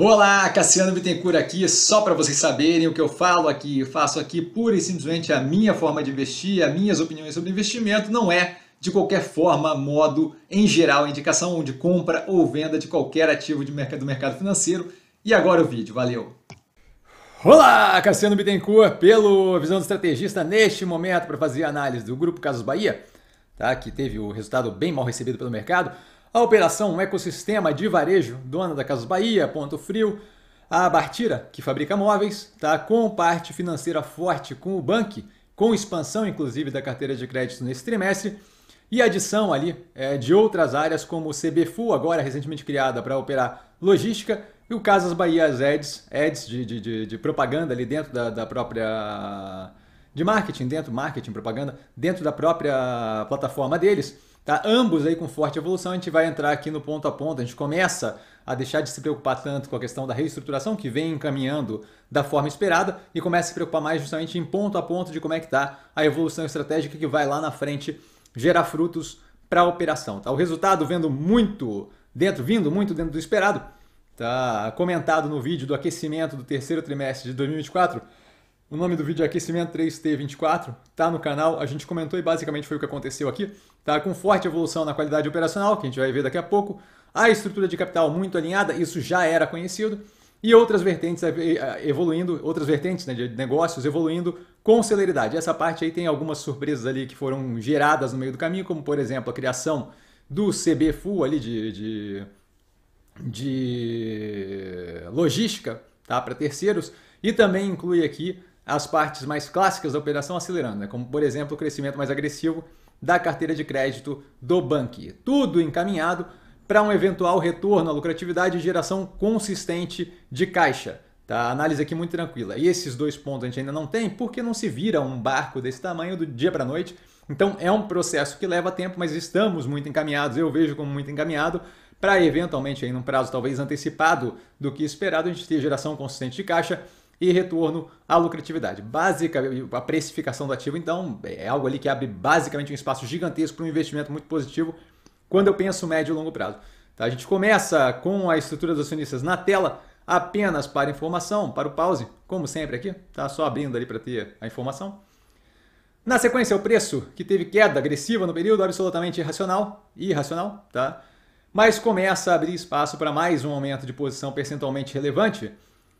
Olá, Cassiano Bittencourt aqui, só para vocês saberem o que eu falo aqui, eu faço aqui pura e simplesmente a minha forma de investir, as minhas opiniões sobre investimento, não é de qualquer forma, modo, em geral, indicação de compra ou venda de qualquer ativo de mercado, do mercado financeiro. E agora o vídeo, valeu! Olá, Cassiano Bittencourt, pelo Visão do Estrategista, neste momento para fazer a análise do Grupo Casas Bahia, tá, que teve o resultado bem mal recebido pelo mercado, a operação um Ecossistema de Varejo, dona da Casas Bahia, Ponto Frio, a Bartira, que fabrica móveis, está com parte financeira forte com o Bank, com expansão inclusive da carteira de crédito nesse trimestre, e adição ali é, de outras áreas como o CBFU, agora recentemente criada para operar logística, e o Casas Bahia ads, ads de, de, de, de propaganda ali dentro da, da, própria... de marketing, dentro marketing, propaganda, dentro da própria plataforma deles, Tá? Ambos aí com forte evolução, a gente vai entrar aqui no ponto a ponto, a gente começa a deixar de se preocupar tanto com a questão da reestruturação que vem encaminhando da forma esperada e começa a se preocupar mais justamente em ponto a ponto de como é que está a evolução estratégica que vai lá na frente gerar frutos para a operação. Tá? O resultado vendo muito dentro, vindo muito dentro do esperado, tá comentado no vídeo do aquecimento do terceiro trimestre de 2024, o nome do vídeo é Aquecimento 3T24, tá no canal, a gente comentou e basicamente foi o que aconteceu aqui, tá com forte evolução na qualidade operacional, que a gente vai ver daqui a pouco, a estrutura de capital muito alinhada, isso já era conhecido, e outras vertentes evoluindo, outras vertentes né, de negócios evoluindo com celeridade. Essa parte aí tem algumas surpresas ali que foram geradas no meio do caminho, como por exemplo a criação do CB Full ali de, de, de logística tá, para terceiros, e também inclui aqui as partes mais clássicas da operação acelerando, né? como por exemplo o crescimento mais agressivo da carteira de crédito do banco. Tudo encaminhado para um eventual retorno à lucratividade e geração consistente de caixa. Tá? Análise aqui muito tranquila. E esses dois pontos a gente ainda não tem porque não se vira um barco desse tamanho do dia para a noite. Então é um processo que leva tempo, mas estamos muito encaminhados, eu vejo como muito encaminhado, para eventualmente, em um prazo talvez antecipado do que esperado, a gente ter geração consistente de caixa e retorno à lucratividade. Básica, a precificação do ativo, então, é algo ali que abre basicamente um espaço gigantesco para um investimento muito positivo quando eu penso médio e longo prazo. Tá? A gente começa com a estrutura dos acionistas na tela, apenas para informação, para o pause, como sempre aqui, tá? só abrindo ali para ter a informação. Na sequência, o preço, que teve queda agressiva no período, absolutamente irracional, irracional, tá? mas começa a abrir espaço para mais um aumento de posição percentualmente relevante,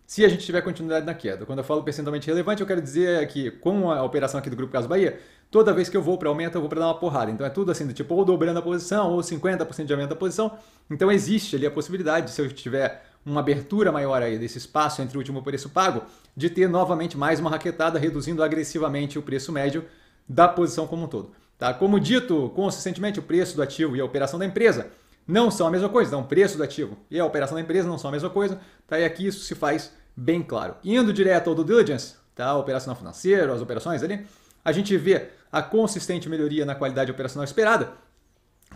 se a gente tiver continuidade na queda. Quando eu falo percentualmente relevante, eu quero dizer que com a operação aqui do Grupo Caso Bahia, toda vez que eu vou para aumento, eu vou para dar uma porrada. Então é tudo assim, do tipo, ou dobrando a posição, ou 50% de aumento da posição. Então existe ali a possibilidade, se eu tiver uma abertura maior aí desse espaço entre o último preço pago, de ter novamente mais uma raquetada, reduzindo agressivamente o preço médio da posição como um todo. Tá? Como dito, consistentemente o preço do ativo e a operação da empresa não são a mesma coisa, então o preço do ativo e a operação da empresa não são a mesma coisa, tá? e aqui isso se faz bem claro. Indo direto ao due diligence, tá? operacional financeiro, as operações ali, a gente vê a consistente melhoria na qualidade operacional esperada.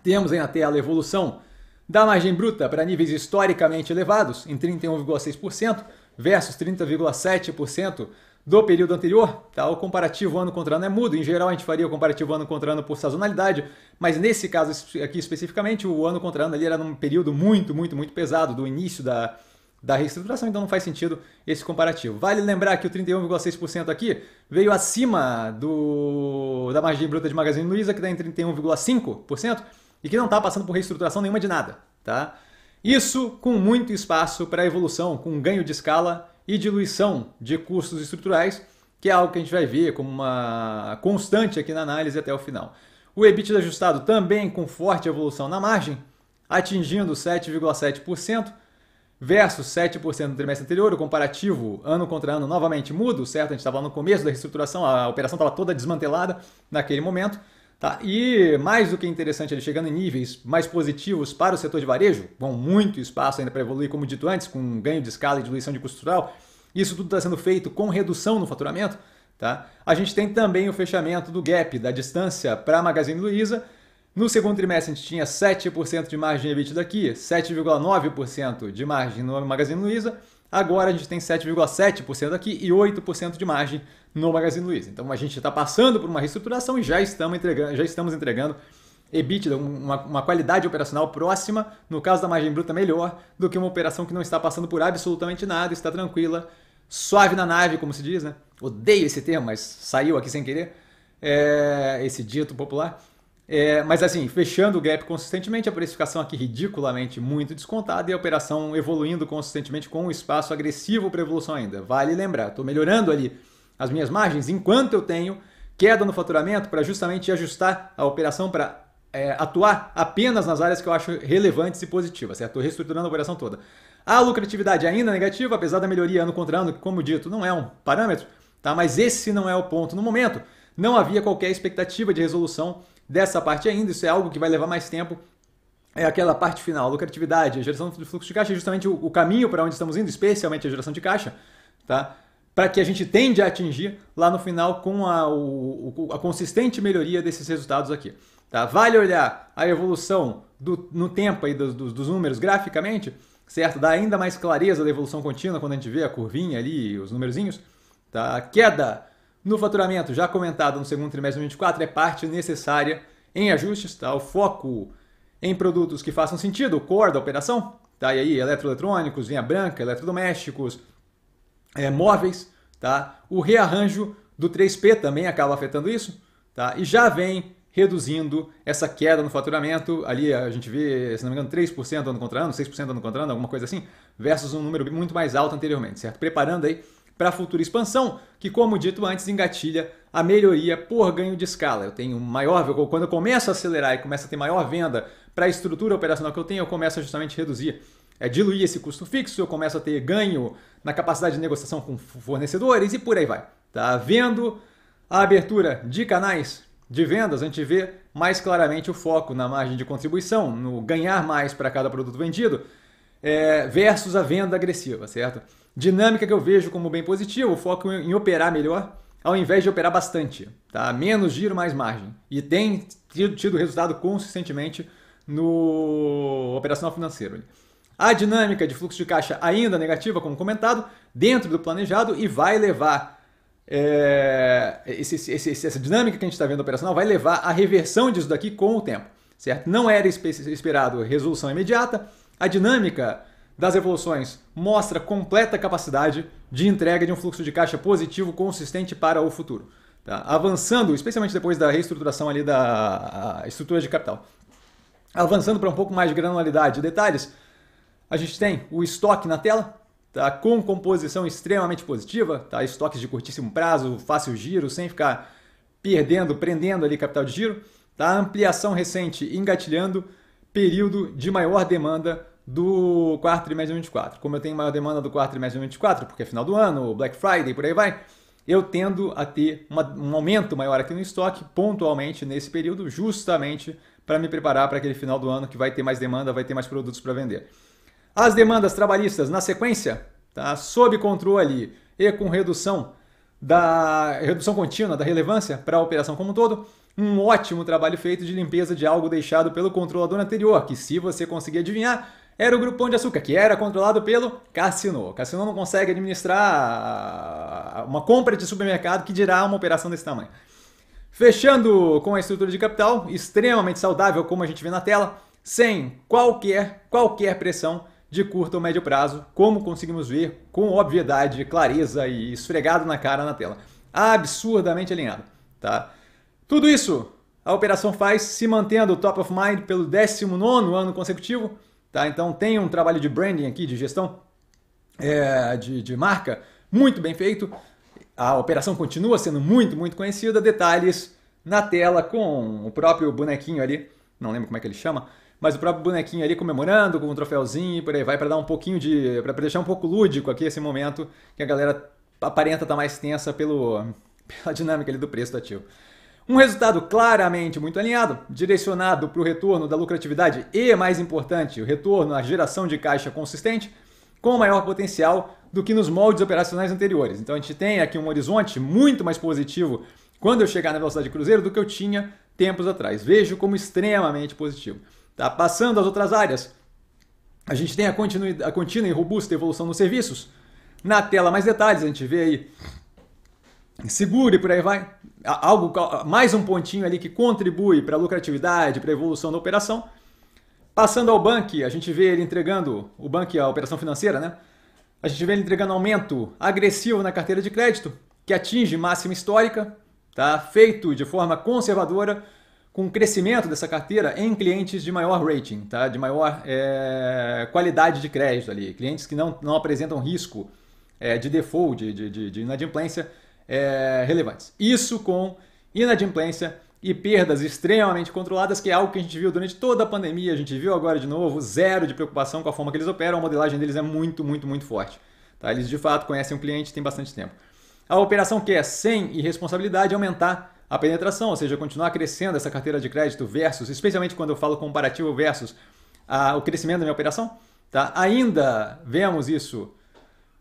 Temos aí na tela a evolução da margem bruta para níveis historicamente elevados, em 31,6% versus 30,7% do período anterior, tá? o comparativo ano contra ano é mudo. Em geral, a gente faria o comparativo ano contra ano por sazonalidade, mas nesse caso aqui especificamente, o ano contra ano ali era num período muito, muito, muito pesado, do início da, da reestruturação, então não faz sentido esse comparativo. Vale lembrar que o 31,6% aqui veio acima do da margem bruta de Magazine Luiza, que dá tá em 31,5%, e que não está passando por reestruturação nenhuma de nada. Tá? Isso com muito espaço para evolução, com ganho de escala e diluição de custos estruturais, que é algo que a gente vai ver como uma constante aqui na análise até o final. O EBITDA ajustado também com forte evolução na margem, atingindo 7,7% versus 7% no trimestre anterior, o comparativo ano contra ano novamente muda, certo? A gente estava no começo da reestruturação, a operação estava toda desmantelada naquele momento. Tá? E mais do que interessante, ele chegando em níveis mais positivos para o setor de varejo, bom, muito espaço ainda para evoluir, como dito antes, com ganho de escala e diluição de custo estrutural. Isso tudo está sendo feito com redução no faturamento. Tá? A gente tem também o fechamento do gap da distância para a Magazine Luiza. No segundo trimestre a gente tinha 7% de margem EBITDA aqui, 7,9% de margem no Magazine Luiza Agora a gente tem 7,7% aqui e 8% de margem no Magazine Luiza. Então a gente está passando por uma reestruturação e já estamos entregando, já estamos entregando EBITDA, uma, uma, qualidade operacional próxima, no caso da margem bruta, melhor do que uma operação que não está passando por absolutamente nada, está tranquila, suave na nave, como se diz, né? Odeio esse termo, mas saiu aqui sem querer, é, esse dito popular. É, mas assim, fechando o gap consistentemente, a precificação aqui ridiculamente muito descontada e a operação evoluindo consistentemente com um espaço agressivo para evolução ainda. Vale lembrar, estou melhorando ali as minhas margens enquanto eu tenho queda no faturamento para justamente ajustar a operação para é, atuar apenas nas áreas que eu acho relevantes e positivas, Estou reestruturando a operação toda. A lucratividade ainda negativa, apesar da melhoria ano contra ano, que como dito, não é um parâmetro, tá? mas esse não é o ponto no momento. Não havia qualquer expectativa de resolução dessa parte ainda, isso é algo que vai levar mais tempo. É aquela parte final, lucratividade, a geração de fluxo de caixa é justamente o, o caminho para onde estamos indo, especialmente a geração de caixa, tá? para que a gente tende a atingir lá no final com a, o, a consistente melhoria desses resultados aqui. Tá? Vale olhar a evolução do, no tempo aí dos, dos, dos, números graficamente, certo? Dá ainda mais clareza da evolução contínua quando a gente vê a curvinha ali, os numerozinhos. Tá? A queda no faturamento, já comentado no segundo trimestre de 2024, é parte necessária em ajustes, tá? O foco em produtos que façam sentido, o core da operação, tá? E aí, eletroeletrônicos, vinha branca, eletrodomésticos, é, móveis, tá? O rearranjo do 3P também acaba afetando isso, tá? E já vem reduzindo essa queda no faturamento, ali a gente vê, se não me engano, 3% ano contra ano, 6% ano contra ano, alguma coisa assim, versus um número muito mais alto anteriormente, certo? Preparando aí para a futura expansão, que, como dito antes, engatilha a melhoria por ganho de escala. Eu tenho maior, quando eu começo a acelerar e começo a ter maior venda para a estrutura operacional que eu tenho, eu começo a justamente reduzir, é, diluir esse custo fixo, eu começo a ter ganho na capacidade de negociação com fornecedores e por aí vai. Tá vendo a abertura de canais de vendas, a gente vê mais claramente o foco na margem de contribuição, no ganhar mais para cada produto vendido, é, versus a venda agressiva, certo? Dinâmica que eu vejo como bem positivo, foco em operar melhor ao invés de operar bastante, tá? Menos giro, mais margem. E tem tido, tido resultado consistentemente no operacional financeiro. A dinâmica de fluxo de caixa ainda negativa, como comentado, dentro do planejado e vai levar é, esse, esse, essa dinâmica que a gente está vendo operacional vai levar à reversão disso daqui com o tempo, certo? Não era esperado resolução imediata. A dinâmica das evoluções mostra completa capacidade de entrega de um fluxo de caixa positivo consistente para o futuro. Tá? Avançando, especialmente depois da reestruturação ali da estrutura de capital. Avançando para um pouco mais de granularidade e detalhes, a gente tem o estoque na tela, tá? com composição extremamente positiva, tá? estoques de curtíssimo prazo, fácil giro, sem ficar perdendo, prendendo ali capital de giro. Tá? Ampliação recente engatilhando, período de maior demanda do quarto trimestre de 24. Como eu tenho maior demanda do quarto trimestre de 24, porque é final do ano, Black Friday, por aí vai, eu tendo a ter uma, um aumento maior aqui no estoque pontualmente nesse período, justamente para me preparar para aquele final do ano que vai ter mais demanda, vai ter mais produtos para vender. As demandas trabalhistas na sequência, tá? sob controle e com redução da redução contínua da relevância para a operação como um todo, um ótimo trabalho feito de limpeza de algo deixado pelo controlador anterior, que se você conseguir adivinhar, era o Grupo Pão de Açúcar, que era controlado pelo Cassino. Cassino não consegue administrar uma compra de supermercado que dirá uma operação desse tamanho. Fechando com a estrutura de capital, extremamente saudável, como a gente vê na tela, sem qualquer, qualquer pressão de curto ou médio prazo, como conseguimos ver com obviedade, clareza e esfregado na cara na tela. Absurdamente alinhado, tá? Tudo isso a operação faz se mantendo top of mind pelo 19 ano consecutivo, Tá? Então tem um trabalho de branding aqui, de gestão é, de, de marca, muito bem feito. A operação continua sendo muito, muito conhecida. Detalhes na tela com o próprio bonequinho ali, não lembro como é que ele chama, mas o próprio bonequinho ali comemorando com um troféuzinho e por aí vai para dar um pouquinho de para deixar um pouco lúdico aqui esse momento que a galera aparenta estar tá mais tensa pelo pela dinâmica ali do preço do ativo. Um resultado claramente muito alinhado, direcionado para o retorno da lucratividade e, mais importante, o retorno à geração de caixa consistente, com maior potencial do que nos moldes operacionais anteriores. Então a gente tem aqui um horizonte muito mais positivo quando eu chegar na velocidade de cruzeiro do que eu tinha tempos atrás. Vejo como extremamente positivo. Tá? Passando às outras áreas, a gente tem a, a contínua e robusta evolução nos serviços. Na tela, mais detalhes, a gente vê aí seguro e por aí vai. Algo, mais um pontinho ali que contribui para a lucratividade, para a evolução da operação. Passando ao banco, a gente vê ele entregando, o banco a operação financeira, né? A gente vê ele entregando aumento agressivo na carteira de crédito, que atinge máxima histórica, tá? feito de forma conservadora, com o crescimento dessa carteira em clientes de maior rating, tá? de maior é, qualidade de crédito ali, clientes que não, não apresentam risco é, de default, de, de, de, de inadimplência é, relevantes. Isso com inadimplência e perdas extremamente controladas, que é algo que a gente viu durante toda a pandemia, a gente viu agora de novo, zero de preocupação com a forma que eles operam, a modelagem deles é muito, muito, muito forte. Tá? Eles de fato conhecem o cliente tem bastante tempo. A operação que é sem irresponsabilidade é aumentar a penetração, ou seja, continuar crescendo essa carteira de crédito versus, especialmente quando eu falo comparativo versus a, o crescimento da minha operação, tá? ainda vemos isso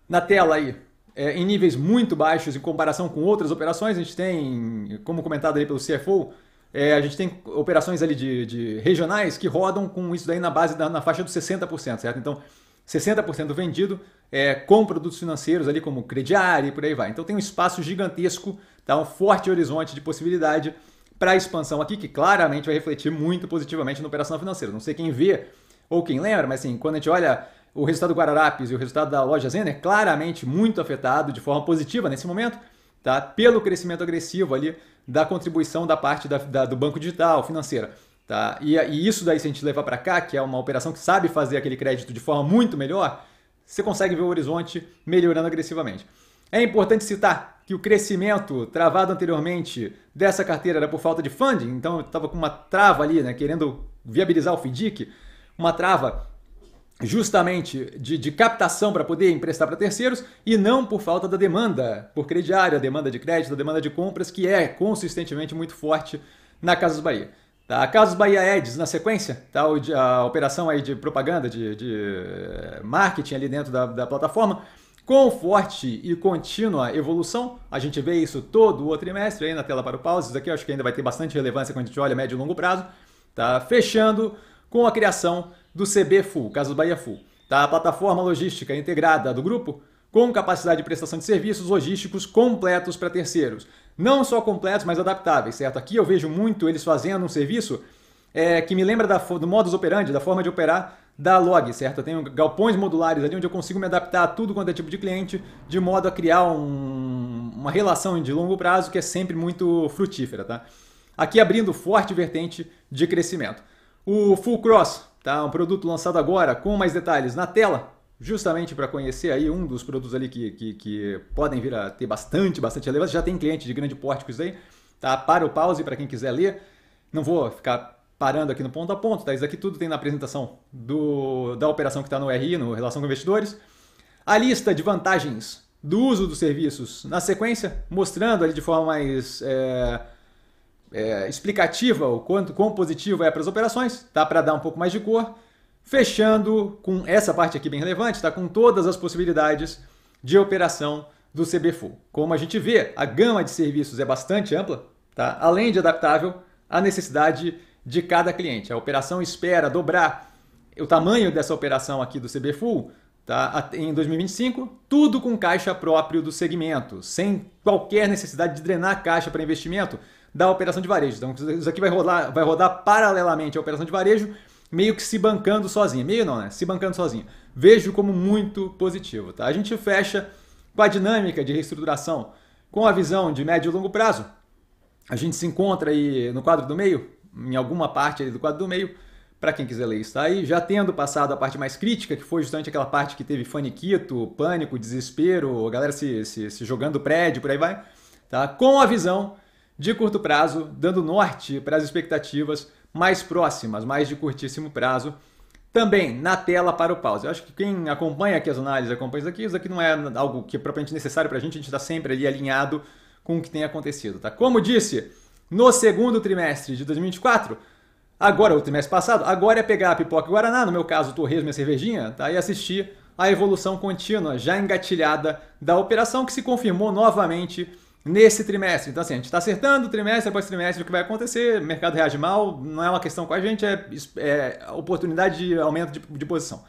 na tela aí é, em níveis muito baixos em comparação com outras operações. A gente tem, como comentado ali pelo CFO, é, a gente tem operações ali de, de, regionais que rodam com isso daí na base da, na faixa dos 60%, certo? Então, 60% vendido é, com produtos financeiros ali como crediário e por aí vai. Então tem um espaço gigantesco, tá? um forte horizonte de possibilidade para expansão aqui, que claramente vai refletir muito positivamente na operação financeira. Não sei quem vê ou quem lembra, mas assim, quando a gente olha o resultado do Guararapes e o resultado da loja Zener claramente muito afetado de forma positiva nesse momento, tá? pelo crescimento agressivo ali da contribuição da parte da, da, do banco digital, financeira. Tá? E, e isso daí, se a gente levar para cá, que é uma operação que sabe fazer aquele crédito de forma muito melhor, você consegue ver o horizonte melhorando agressivamente. É importante citar que o crescimento travado anteriormente dessa carteira era por falta de funding, então eu estava com uma trava ali, né, querendo viabilizar o FDIC, uma trava justamente de, de captação para poder emprestar para terceiros e não por falta da demanda por crediária, demanda de crédito, demanda de compras, que é consistentemente muito forte na Casas Bahia. Tá? A Casas Bahia Ads, na sequência, tá? a operação aí de propaganda, de, de eh, marketing ali dentro da, da plataforma, com forte e contínua evolução, a gente vê isso todo o trimestre aí na tela para o pause, isso aqui eu acho que ainda vai ter bastante relevância quando a gente olha médio e longo prazo, tá? fechando com a criação do CB Full, caso do Bahia Full. Tá? A plataforma logística integrada do grupo com capacidade de prestação de serviços logísticos completos para terceiros. Não só completos, mas adaptáveis, certo? Aqui eu vejo muito eles fazendo um serviço é, que me lembra da, do modus operandi, da forma de operar da log, certo? Eu tenho galpões modulares ali onde eu consigo me adaptar a tudo quanto é tipo de cliente, de modo a criar um, uma relação de longo prazo que é sempre muito frutífera, tá? Aqui abrindo forte vertente de crescimento. O Full Cross, tá? Um produto lançado agora com mais detalhes na tela, justamente para conhecer aí um dos produtos ali que, que, que, podem vir a ter bastante, bastante relevância. Já tem cliente de grande porte com isso aí, tá? Para o pause para quem quiser ler. Não vou ficar parando aqui no ponto a ponto, tá? Isso aqui tudo tem na apresentação do, da operação que está no RI, no Relação com Investidores. A lista de vantagens do uso dos serviços na sequência, mostrando ali de forma mais é, é, explicativa, o quanto quão positivo é para as operações, tá? Para dar um pouco mais de cor. Fechando com essa parte aqui bem relevante, tá? Com todas as possibilidades de operação do CBFO. Como a gente vê, a gama de serviços é bastante ampla, tá? Além de adaptável à necessidade de cada cliente. A operação espera dobrar o tamanho dessa operação aqui do CBFO tá? em 2025, tudo com caixa próprio do segmento, sem qualquer necessidade de drenar caixa para investimento da operação de varejo. Então isso aqui vai rodar, vai rodar paralelamente à operação de varejo, meio que se bancando sozinha. Meio não, né? Se bancando sozinha. Vejo como muito positivo. Tá? A gente fecha com a dinâmica de reestruturação, com a visão de médio e longo prazo. A gente se encontra aí no quadro do meio, em alguma parte ali do quadro do meio, para quem quiser ler isso tá aí, já tendo passado a parte mais crítica, que foi justamente aquela parte que teve faniquito, pânico, desespero, a galera se, se, se jogando prédio, por aí vai, tá? com a visão de curto prazo, dando norte para as expectativas mais próximas, mais de curtíssimo prazo. Também na tela para o pause. Eu acho que quem acompanha aqui as análises, acompanha isso aqui, isso aqui não é algo que é propriamente necessário para a gente, a gente está sempre ali alinhado com o que tem acontecido. Tá? Como disse, no segundo trimestre de 2024, agora, o trimestre passado, agora é pegar a pipoca e guaraná, no meu caso, o torres minha cervejinha, tá? e assistir a evolução contínua já engatilhada da operação que se confirmou novamente nesse trimestre. Então, assim, a gente está acertando trimestre após trimestre o que vai acontecer, o mercado reage mal, não é uma questão com a gente, é, é oportunidade de aumento de, de, posição.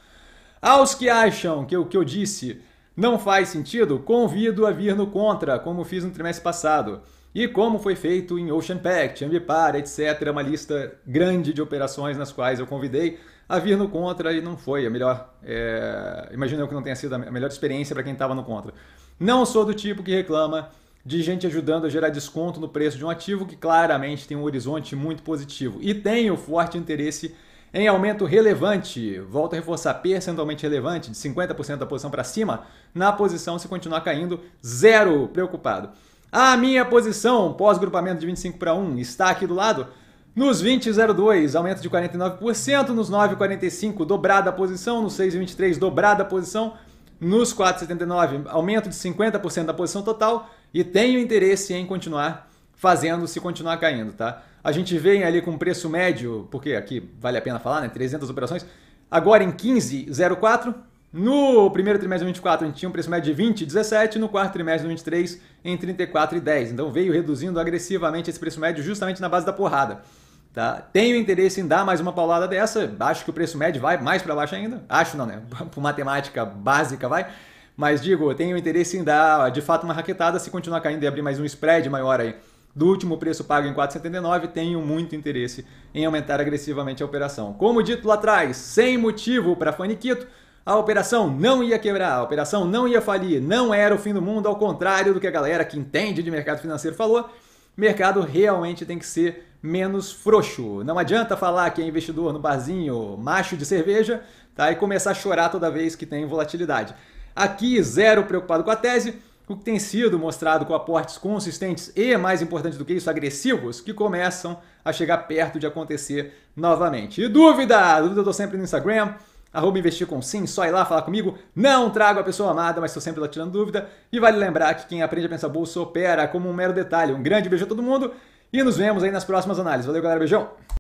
Aos que acham que o que eu disse não faz sentido, convido a vir no contra, como fiz no trimestre passado. E como foi feito em Ocean Pact, Ambipar, etc. uma lista grande de operações nas quais eu convidei a vir no contra e não foi a melhor. É... Imagino que não tenha sido a melhor experiência para quem estava no contra. Não sou do tipo que reclama de gente ajudando a gerar desconto no preço de um ativo que claramente tem um horizonte muito positivo e tem o forte interesse em aumento relevante, volta a reforçar, percentualmente relevante, de 50% da posição para cima, na posição se continuar caindo, zero preocupado. A minha posição pós-grupamento de 25 para 1 está aqui do lado. Nos 20,02, aumento de 49%, nos 9,45, dobrada a posição, nos 6,23, dobrada a posição, nos 4,79, aumento de 50% da posição total, e tenho interesse em continuar fazendo se continuar caindo, tá? A gente vem ali com preço médio, porque aqui vale a pena falar, né? 300 operações. Agora em 15,04. No primeiro trimestre de 24 a gente tinha um preço médio de 20,17, no quarto trimestre de 23 em 34,10. Então veio reduzindo agressivamente esse preço médio justamente na base da porrada. Tá? Tenho interesse em dar mais uma paulada dessa, acho que o preço médio vai mais para baixo ainda. Acho não, né? Por matemática básica vai. Mas digo, eu tenho interesse em dar de fato uma raquetada se continuar caindo e abrir mais um spread maior aí. Do último preço pago em 4,79, tenho muito interesse em aumentar agressivamente a operação. Como dito lá atrás, sem motivo para faniquito, a operação não ia quebrar, a operação não ia falir, não era o fim do mundo, ao contrário do que a galera que entende de mercado financeiro falou. Mercado realmente tem que ser menos frouxo. Não adianta falar que é investidor no barzinho, macho de cerveja, tá? E começar a chorar toda vez que tem volatilidade. Aqui, zero preocupado com a tese, o que tem sido mostrado com aportes consistentes e, mais importante do que isso, agressivos, que começam a chegar perto de acontecer novamente. E dúvida? Dúvida eu estou sempre no Instagram, arroba investir com sim, só ir lá falar comigo. Não trago a pessoa amada, mas estou sempre lá tirando dúvida. E vale lembrar que quem aprende a pensar bolsa opera como um mero detalhe. Um grande beijo a todo mundo e nos vemos aí nas próximas análises. Valeu, galera. Beijão!